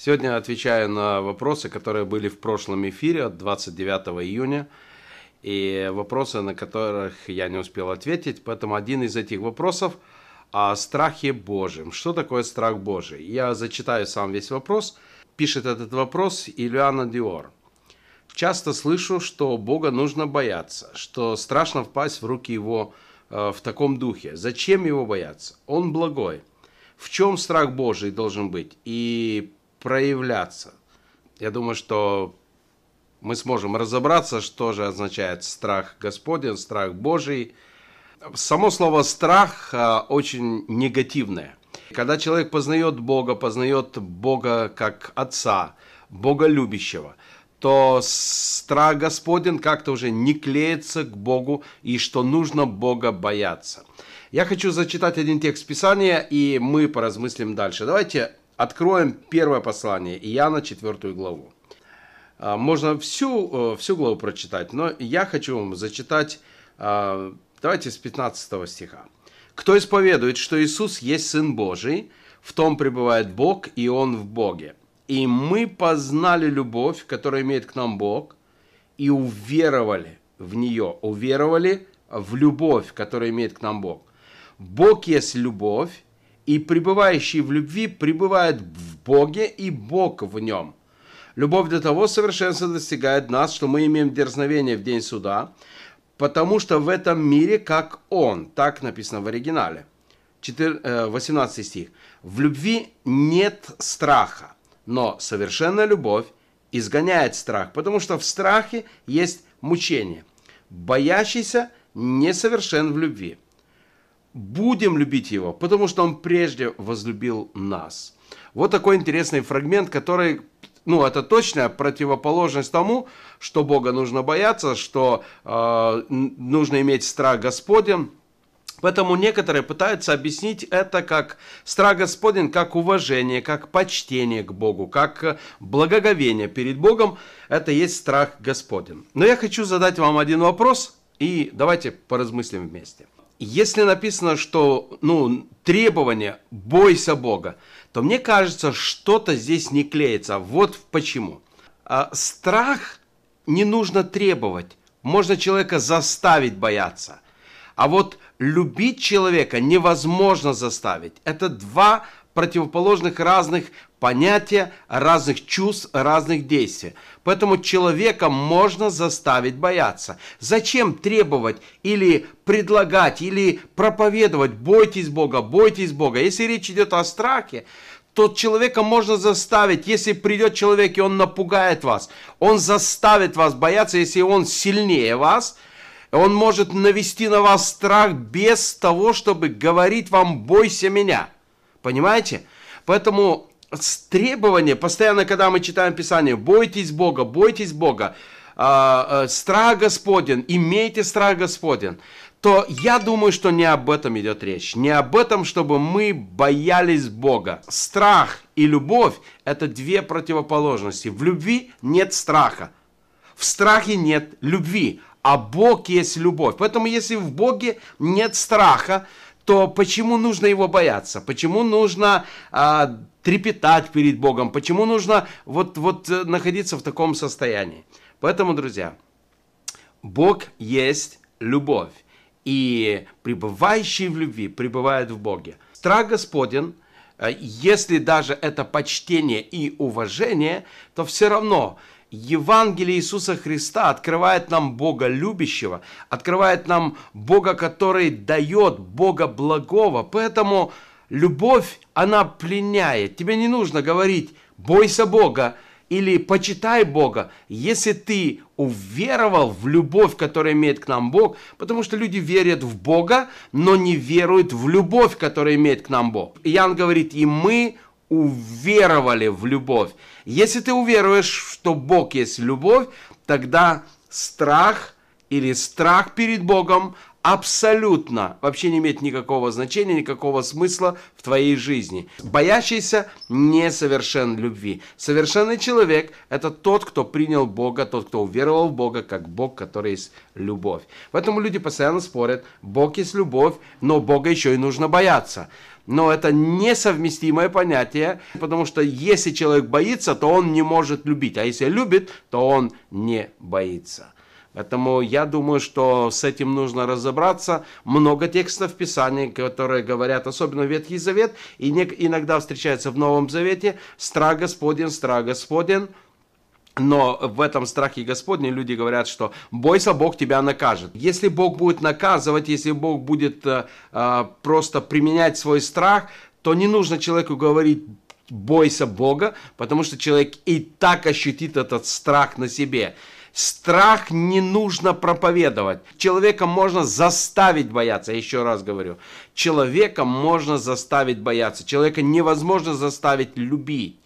Сегодня отвечаю на вопросы, которые были в прошлом эфире от 29 июня. И вопросы, на которых я не успел ответить. Поэтому один из этих вопросов о страхе Божьем. Что такое страх Божий? Я зачитаю сам весь вопрос. Пишет этот вопрос Ильяна Диор. Часто слышу, что Бога нужно бояться, что страшно впасть в руки Его э, в таком духе. Зачем Его бояться? Он благой. В чем страх Божий должен быть? И проявляться. Я думаю, что мы сможем разобраться, что же означает страх Господень, страх Божий. Само слово «страх» а, очень негативное. Когда человек познает Бога, познает Бога как Отца, Бога любящего, то страх Господен как-то уже не клеится к Богу и что нужно Бога бояться. Я хочу зачитать один текст Писания, и мы поразмыслим дальше. Давайте Откроем первое послание Иоанна, четвертую главу. А, можно всю, э, всю главу прочитать, но я хочу вам зачитать, а, давайте с 15 стиха. «Кто исповедует, что Иисус есть Сын Божий, в том пребывает Бог, и Он в Боге. И мы познали любовь, которую имеет к нам Бог, и уверовали в нее, уверовали в любовь, которую имеет к нам Бог. Бог есть любовь, и пребывающий в любви пребывает в Боге, и Бог в нем. Любовь до того совершенства достигает нас, что мы имеем дерзновение в день суда, потому что в этом мире как Он, так написано в оригинале. 18 э, стих. В любви нет страха, но совершенная любовь изгоняет страх, потому что в страхе есть мучение. Боящийся несовершен в любви будем любить Его, потому что Он прежде возлюбил нас. Вот такой интересный фрагмент, который, ну, это точно противоположность тому, что Бога нужно бояться, что э, нужно иметь страх Господен. Поэтому некоторые пытаются объяснить это как страх Господень, как уважение, как почтение к Богу, как благоговение перед Богом. Это есть страх Господень. Но я хочу задать вам один вопрос, и давайте поразмыслим вместе – если написано, что ну, требование «бойся Бога», то мне кажется, что-то здесь не клеится. Вот почему. А, страх не нужно требовать. Можно человека заставить бояться. А вот любить человека невозможно заставить. Это два противоположных разных понятия, разных чувств, разных действий. Поэтому человека можно заставить бояться. Зачем требовать или предлагать, или проповедовать «бойтесь Бога, бойтесь Бога». Если речь идет о страхе, то человека можно заставить, если придет человек и он напугает вас, он заставит вас бояться, если он сильнее вас, он может навести на вас страх без того, чтобы говорить вам «бойся меня». Понимаете? Поэтому требование, постоянно, когда мы читаем Писание, бойтесь Бога, бойтесь Бога, э, э, страх Господен, имейте страх Господен, то я думаю, что не об этом идет речь. Не об этом, чтобы мы боялись Бога. Страх и любовь – это две противоположности. В любви нет страха, в страхе нет любви, а Бог есть любовь. Поэтому если в Боге нет страха, то почему нужно его бояться? Почему нужно а, трепетать перед Богом? Почему нужно вот, вот э, находиться в таком состоянии? Поэтому, друзья, Бог есть любовь. И пребывающие в любви пребывают в Боге. Страх Господен э, – если даже это почтение и уважение, то все равно Евангелие Иисуса Христа открывает нам Бога любящего, открывает нам Бога, который дает, Бога благого. Поэтому любовь, она пленяет. Тебе не нужно говорить «бойся Бога», или почитай Бога, если ты уверовал в любовь, которую имеет к нам Бог, потому что люди верят в Бога, но не веруют в любовь, которую имеет к нам Бог. Иоанн говорит, и мы уверовали в любовь. Если ты уверуешь, что Бог есть любовь, тогда страх или страх перед Богом абсолютно вообще не имеет никакого значения, никакого смысла в твоей жизни. Боящийся несовершен любви. Совершенный человек – это тот, кто принял Бога, тот, кто уверовал в Бога, как Бог, который есть любовь. Поэтому люди постоянно спорят, Бог есть любовь, но Бога еще и нужно бояться. Но это несовместимое понятие, потому что если человек боится, то он не может любить, а если любит, то он не боится. Поэтому я думаю, что с этим нужно разобраться. Много текстов в Писании, которые говорят, особенно Ветхий Завет, и иногда встречается в Новом Завете, «Стра Господен, стра Господен», но в этом страхе Господне люди говорят, что бойся, Бог тебя накажет. Если Бог будет наказывать, если Бог будет э, э, просто применять свой страх, то не нужно человеку говорить бойся Бога, потому что человек и так ощутит этот страх на себе. Страх не нужно проповедовать. Человека можно заставить бояться, еще раз говорю. Человека можно заставить бояться. Человека невозможно заставить любить.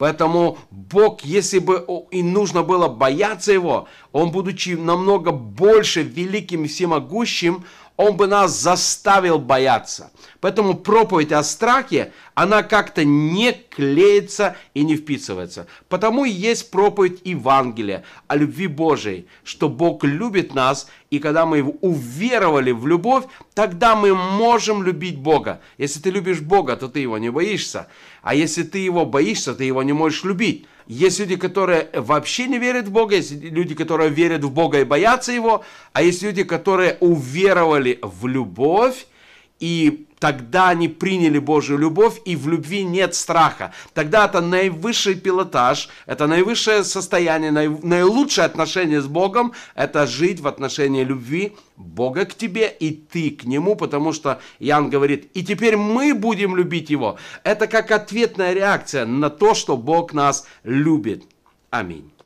Поэтому Бог, если бы и нужно было бояться Его, Он, будучи намного больше великим и всемогущим, он бы нас заставил бояться. Поэтому проповедь о страхе, она как-то не клеится и не вписывается. Потому и есть проповедь Евангелия о любви Божией, что Бог любит нас, и когда мы уверовали в любовь, тогда мы можем любить Бога. Если ты любишь Бога, то ты его не боишься, а если ты его боишься, ты его не можешь любить. Есть люди, которые вообще не верят в Бога, есть люди, которые верят в Бога и боятся Его, а есть люди, которые уверовали в любовь и тогда они приняли Божью любовь, и в любви нет страха. Тогда это наивысший пилотаж, это наивысшее состояние, наилучшее отношение с Богом, это жить в отношении любви Бога к тебе и ты к Нему, потому что Иоанн говорит, и теперь мы будем любить Его. Это как ответная реакция на то, что Бог нас любит. Аминь.